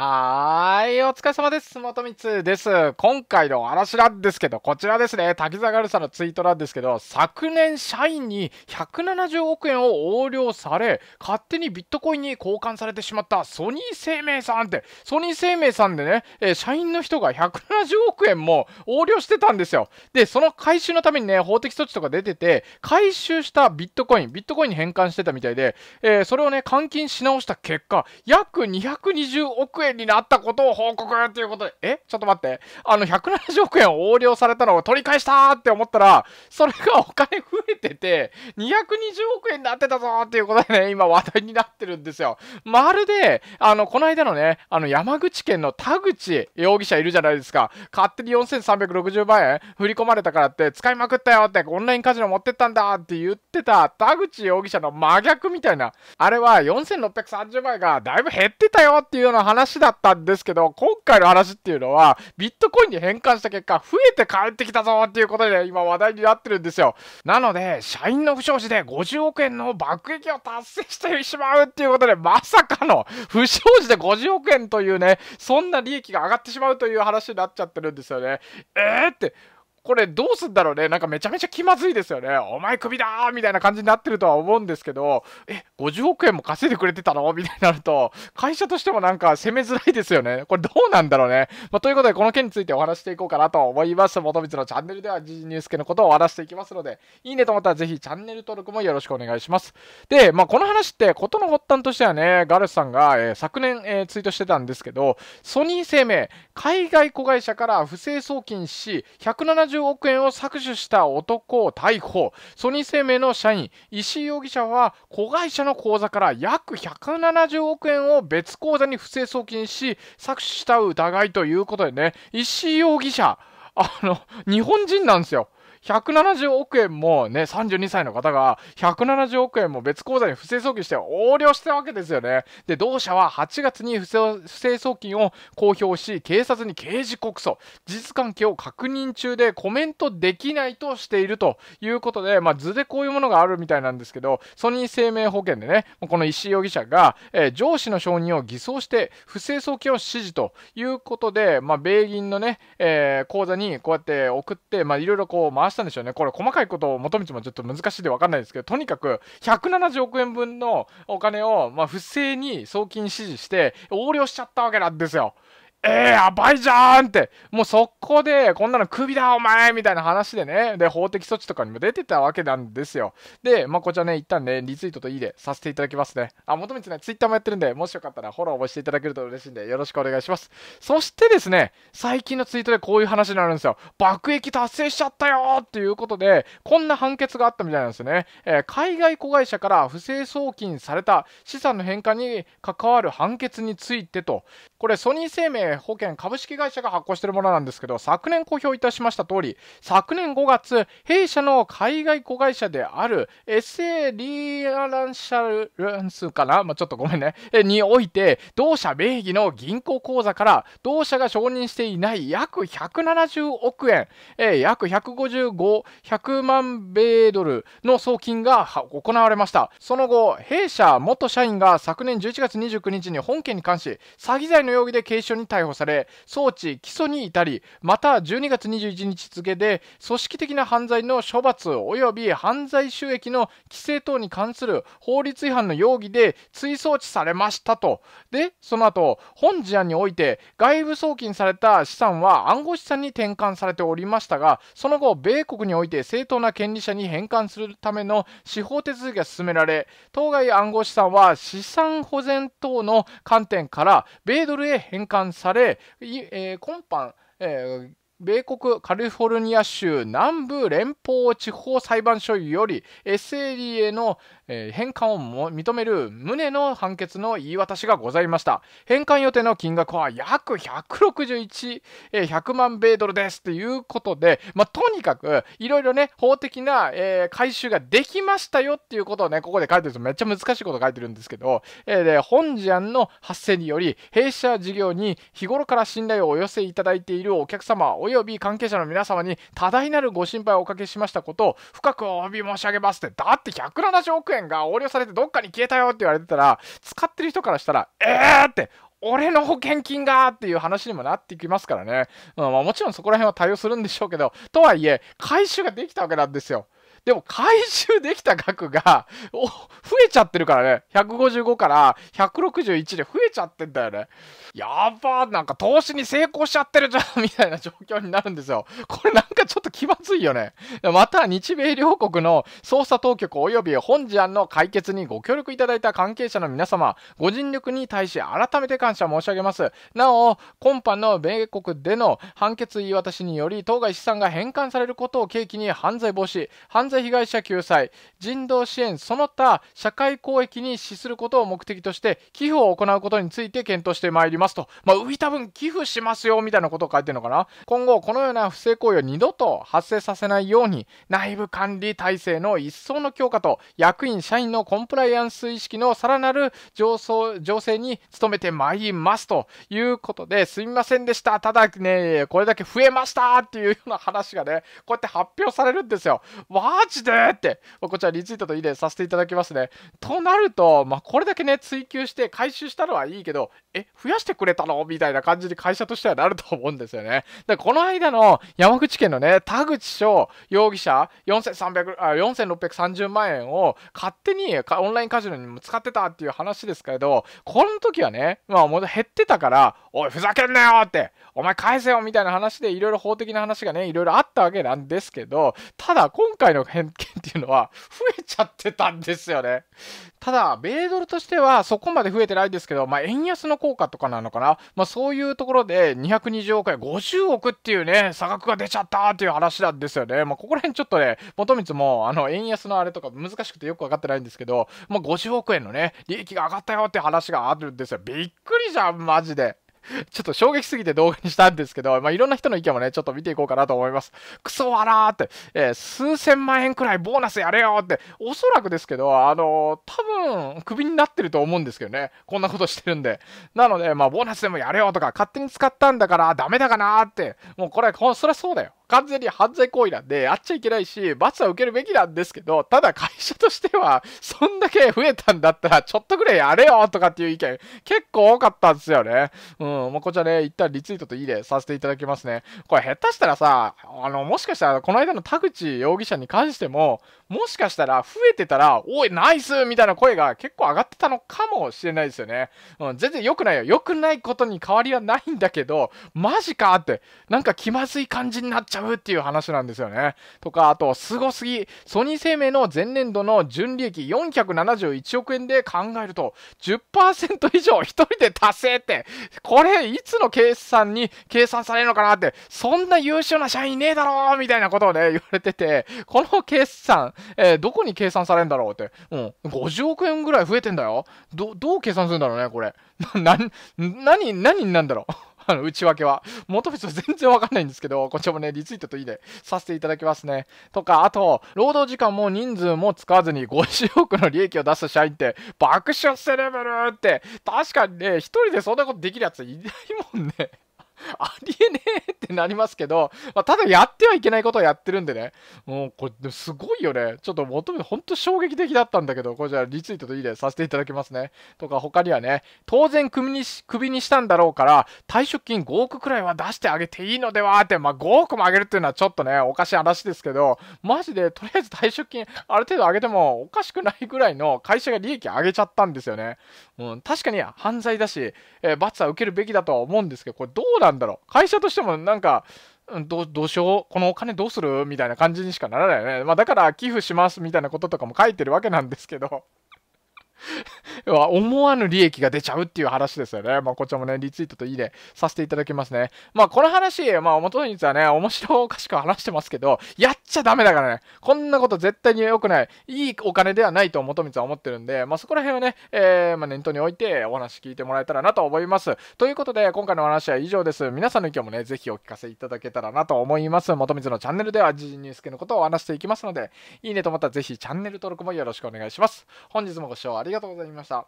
はーい、お疲れ様です。元光です。今回の話なんですけど、こちらですね、滝沢ガルさんのツイートなんですけど、昨年社員に170億円を横領され、勝手にビットコインに交換されてしまったソニー生命さんって、ソニー生命さんでね、え社員の人が170億円も横領してたんですよ。で、その回収のためにね、法的措置とか出てて、回収したビットコイン、ビットコインに返還してたみたいで、えー、それをね、換金し直した結果、約220億円円になったことを報告ということで、えちょっと待って。あの、170億円を横領されたのを取り返したって思ったら、それがお金増えてて、220億円になってたぞっていうことでね、今話題になってるんですよ。まるで、あの、この間のね、あの、山口県の田口容疑者いるじゃないですか。勝手に4360万円振り込まれたからって、使いまくったよって、オンラインカジノ持ってったんだって言ってた田口容疑者の真逆みたいな、あれは4630万円がだいぶ減ってたよっていうような話だったんですけど、今回の話っていうのは、ビットコインに変換した結果、増えて帰ってきたぞっていうことで、今話題になってるんですよ。なので、社員の不祥事で50億円の爆撃を達成してしまうっていうことで、まさかの不祥事で50億円というね、そんな利益が上がってしまうという話になっちゃってるんですよね。えーって。これどうすんだろうね。なんかめちゃめちゃ気まずいですよね。お前クビだーみたいな感じになってるとは思うんですけど、え、50億円も稼いでくれてたのみたいになると、会社としてもなんか攻めづらいですよね。これどうなんだろうね。まあ、ということで、この件についてお話していこうかなと思います。元光のチャンネルでは、時事ニュース系のことをお話していきますので、いいねと思ったらぜひチャンネル登録もよろしくお願いします。で、まあ、この話って、ことの発端としてはね、ガルスさんが、えー、昨年、えー、ツイートしてたんですけど、ソニー生命、海外子会社から不正送金し、170 40億円を搾取した男を逮捕ソニー生命の社員石井容疑者は子会社の口座から約170億円を別口座に不正送金し搾取した疑いということでね石井容疑者あの日本人なんですよ170億円もね、32歳の方が170億円も別口座に不正送金して横領したわけですよね。で、同社は8月に不正送金を公表し、警察に刑事告訴、事実関係を確認中でコメントできないとしているということで、まあ、図でこういうものがあるみたいなんですけど、ソニー生命保険でね、この石井容疑者が、えー、上司の承認を偽装して不正送金を指示ということで、まあ、米銀のね、えー、口座にこうやって送って、まあ、いろいろこう回してしたんでしょうね。これ細かいことを求めてもちょっと難しいで分かんないですけど、とにかく170億円分のお金を、まあ、不正に送金指示して横領しちゃったわけなんですよ。えー、やばいじゃんって、もう速攻で、こんなのクビだ、お前みたいな話でね、で、法的措置とかにも出てたわけなんですよ。で、まあ、こちらね、一旦ね、リツイートといいでさせていただきますね。あ、もともとね、ツイッターもやってるんで、もしよかったらフォローをしていただけると嬉しいんで、よろしくお願いします。そしてですね、最近のツイートでこういう話になるんですよ。爆撃達成しちゃったよっていうことで、こんな判決があったみたいなんですよね。えー、海外子会社から不正送金された資産の返還に関わる判決についてと、これ、ソニー生命保険株式会社が発行しているものなんですけど、昨年公表いたしました通り、昨年5月、弊社の海外子会社である SA リアランシャルンスかな、まあ、ちょっとごめんね、において、同社名義の銀行口座から、同社が承認していない約170億円、え約155、100万米ドルの送金が行われました。その後、弊社元社員が昨年11月29日に本件に関し、詐欺罪の容疑で警視庁に逮逮捕され送致起訴に至りまた12月21日付で組織的な犯罪の処罰及び犯罪収益の規制等に関する法律違反の容疑で追送致されましたとでその後本事案において外部送金された資産は暗号資産に転換されておりましたがその後米国において正当な権利者に返還するための司法手続きが進められ当該暗号資産は資産保全等の観点から米ドルへ返還されされ、えー、今般、えー米国カリフォルニア州南部連邦地方裁判所より SAD への、返還を認める旨の判決の言い渡しがございました返還予定の金額は約161、100万米ドルですということで、まあ、とにかくいろいろね法的な、えー、回収ができましたよっていうことをねここで書いてるとめっちゃ難しいこと書いてるんですけど、えー、で本事案の発生により弊社事業に日頃から信頼をお寄せいただいているお客様及び関係者の皆様に多大なるご心配をおかけしましたことを深くお詫び申し上げますってだって170億円が横領されてどっかに消えたよって言われてたら使ってる人からしたらえーって俺の保険金がっていう話にもなってきますからね、うんまあ、もちろんそこら辺は対応するんでしょうけどとはいえ回収ができたわけなんですよでも回収できた額が、増えちゃってるからね。155から161で増えちゃってんだよね。やばー、なんか投資に成功しちゃってるじゃん、みたいな状況になるんですよ。これなんかちょっと気まずいよね。また、日米両国の捜査当局及び本事案の解決にご協力いただいた関係者の皆様、ご尽力に対し改めて感謝申し上げます。なお、今般の米国での判決言い渡しにより、当該資産が返還されることを契機に犯罪防止、犯罪被害者救済、人道支援、その他社会公益に資することを目的として寄付を行うことについて検討してまいりますと、まあ、浮いた分寄付しますよみたいなことを書いてるのかな。今後、このような不正行為を二度と発生させないように、内部管理体制の一層の強化と、役員、社員のコンプライアンス意識のさらなる上層情勢に努めてまいりますということで、すみませんでした。ただね、これだけ増えましたっていうような話がね、こうやって発表されるんですよ。マジでって、まあ、こちらリツイートといいねさせていただきますね。となると、まあ、これだけね、追求して回収したのはいいけど、え、増やしてくれたのみたいな感じに会社としてはなると思うんですよね。で、この間の山口県のね、田口翔容疑者4300あ4630万円を勝手にオンラインカジノにも使ってたっていう話ですけど、この時はね、まあ、もう減ってたから、おい、ふざけんなよって、お前返せよみたいな話で、いろいろ法的な話がね、いろいろあったわけなんですけど、ただ今回の偏見っていうのは増えちゃってたんですよね。ただ、米ドルとしてはそこまで増えてないんですけど、まあ、円安の効果とかなのかな、まあ、そういうところで220億円、50億っていうね、差額が出ちゃったっていう話なんですよね。まあ、ここら辺ちょっとね、元光もあの円安のあれとか難しくてよく分かってないんですけど、まあ、50億円のね、利益が上がったよって話があるんですよ。びっくりじゃん、マジで。ちょっと衝撃すぎて動画にしたんですけど、まあ、いろんな人の意見もね、ちょっと見ていこうかなと思います。クソわらーって、えー、数千万円くらいボーナスやれよって、おそらくですけど、あのー、多分、クビになってると思うんですけどね。こんなことしてるんで。なので、まあ、ボーナスでもやれよとか、勝手に使ったんだからダメだかなーって、もうこれ、そりゃそうだよ。完全に犯罪行為なんで、あっちゃいけないし、罰は受けるべきなんですけど、ただ会社としては、そんだけ増えたんだったら、ちょっとぐらいやれよとかっていう意見、結構多かったんですよね。うん、もうこちらね、一旦リツイートといいね、させていただきますね。これ下手したらさ、あの、もしかしたら、この間の田口容疑者に関しても、もしかしたら増えてたら、おい、ナイスみたいな声が結構上がってたのかもしれないですよね。うん、全然良くないよ。良くないことに変わりはないんだけど、マジかって、なんか気まずい感じになっちゃう。ゃうっていう話なんですよね。とか、あと、すごすぎ、ソニー生命の前年度の純利益471億円で考えると、10%以上1人で達成って、これ、いつの計算に計算されるのかなって、そんな優秀な社員ねえだろみたいなことをね、言われてて、この計算、えー、どこに計算されるんだろうって、うん、50億円ぐらい増えてんだよ。ど、どう計算するんだろうね、これ。な、な、何、何なんだろうあの、内訳は。元々全然わかんないんですけど、こちらもね、リツイートといいね、させていただきますね。とか、あと、労働時間も人数も使わずに50億の利益を出す社員って、爆笑セレベルって、確かにね、一人でそんなことできるやついないもんね。ありえねえってなりますけど、まあ、ただやってはいけないことをやってるんでね、もうこれ、すごいよね。ちょっと求め、て、ほんと衝撃的だったんだけど、これじゃあリツイートといいね、させていただきますね。とか、他にはね、当然首にし、首にしたんだろうから、退職金5億くらいは出してあげていいのではって、まあ、5億もあげるっていうのはちょっとね、おかしい話ですけど、マジで、とりあえず退職金、ある程度上げてもおかしくないぐらいの会社が利益上げちゃったんですよね。うん、確かに犯罪だし、えー、罰は受けるべきだとは思うんですけど、これどうなんだろう、会社としてもなんか、どどうしようこのお金どうするみたいな感じにしかならないよね。まあ、だから寄付しますみたいなこととかも書いてるわけなんですけど思わぬ利益が出ちゃうっていう話ですよね。まあ、こちらもね、リツイートといいね、させていただきますね。まあ、この話、まあ、元のつはね、面白おかしく話してますけど、やっちゃダメだからね。こんなこと絶対に良くない。いいお金ではないと元光は思ってるんで、まあ、そこら辺はね、えー、まあ、念頭に置いてお話聞いてもらえたらなと思います。ということで、今回のお話は以上です。皆さんの意見もね、ぜひお聞かせいただけたらなと思います。元光のチャンネルでは、時事ニュース系のことをお話していきますので、いいねと思ったらぜひチャンネル登録もよろしくお願いします。本日もご視聴ありがとうございました。し